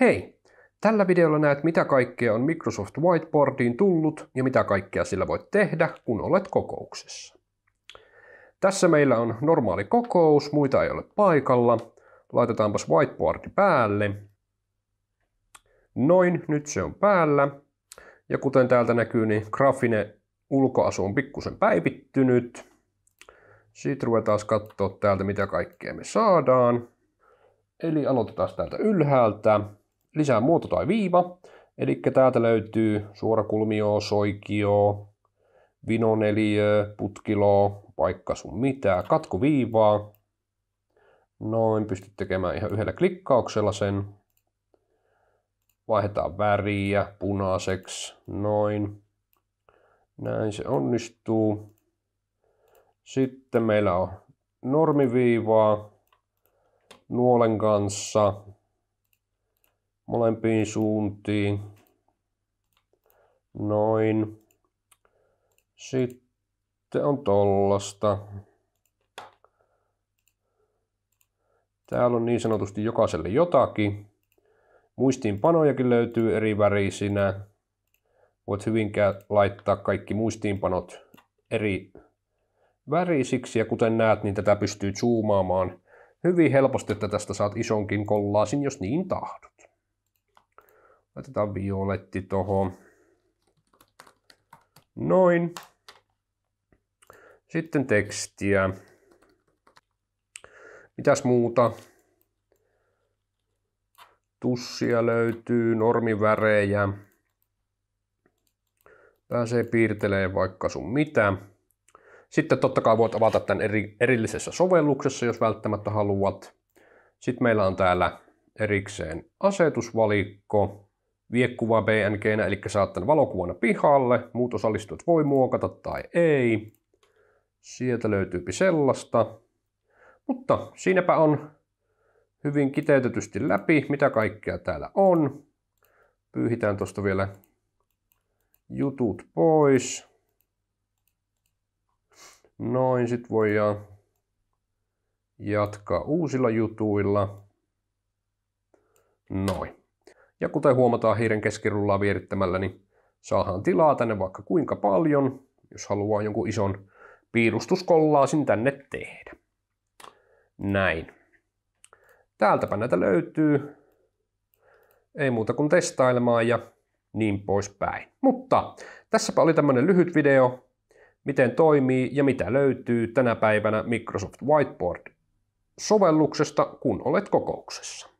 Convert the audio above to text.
Hei! Tällä videolla näet mitä kaikkea on Microsoft Whiteboardiin tullut ja mitä kaikkea sillä voit tehdä, kun olet kokouksessa. Tässä meillä on normaali kokous, muita ei ole paikalla. Laitetaanpas whiteboardi päälle. Noin, nyt se on päällä. Ja kuten täältä näkyy, niin graafinen ulkoasu on pikkusen päivittynyt. Sitten ruvetaan katsoa täältä, mitä kaikkea me saadaan. Eli aloitetaan täältä ylhäältä lisää muoto tai viiva. Eli täältä löytyy suorakulmio, soikio, vinoneliö, putkilo, vaikka sun mitä, katkuviivaa. Noin, pystyt tekemään ihan yhdellä klikkauksella sen. Vaihdetaan väriä punaiseksi, noin. Näin se onnistuu. Sitten meillä on normiviivaa nuolen kanssa molempiin suuntiin. Noin. Sitten on tollasta. Täällä on niin sanotusti jokaiselle jotakin. Muistiinpanojakin löytyy eri värisinä. Voit hyvinkään laittaa kaikki muistiinpanot eri värisiksi ja kuten näet, niin tätä pystyy zoomaamaan hyvin helposti, että tästä saat isonkin kollaasin, jos niin tahdot. Laitetaan violetti tuohon. Noin. Sitten tekstiä. Mitäs muuta? Tussia löytyy, normivärejä. Pääsee piirtelee vaikka sun mitä. Sitten totta kai voit avata tämän eri, erillisessä sovelluksessa, jos välttämättä haluat. Sitten meillä on täällä erikseen asetusvalikko vie kuva png eli saat tämän valokuvana pihalle, muut osallistujat voi muokata tai ei. Sieltä löytyypi sellaista. Mutta siinäpä on hyvin kiteytetysti läpi, mitä kaikkea täällä on. Pyyhitään tuosta vielä jutut pois. Noin, sit voidaan jatkaa uusilla jutuilla. Noin. Ja kuten huomataan hiiren keskirullaa vierittämällä, niin saahan tilaa tänne vaikka kuinka paljon, jos haluaa jonkun ison piirustuskollaasin tänne tehdä. Näin. Täältäpä näitä löytyy. Ei muuta kuin testailemaan ja niin poispäin. Mutta tässäpä oli tämmöinen lyhyt video, miten toimii ja mitä löytyy tänä päivänä Microsoft Whiteboard sovelluksesta, kun olet kokouksessa.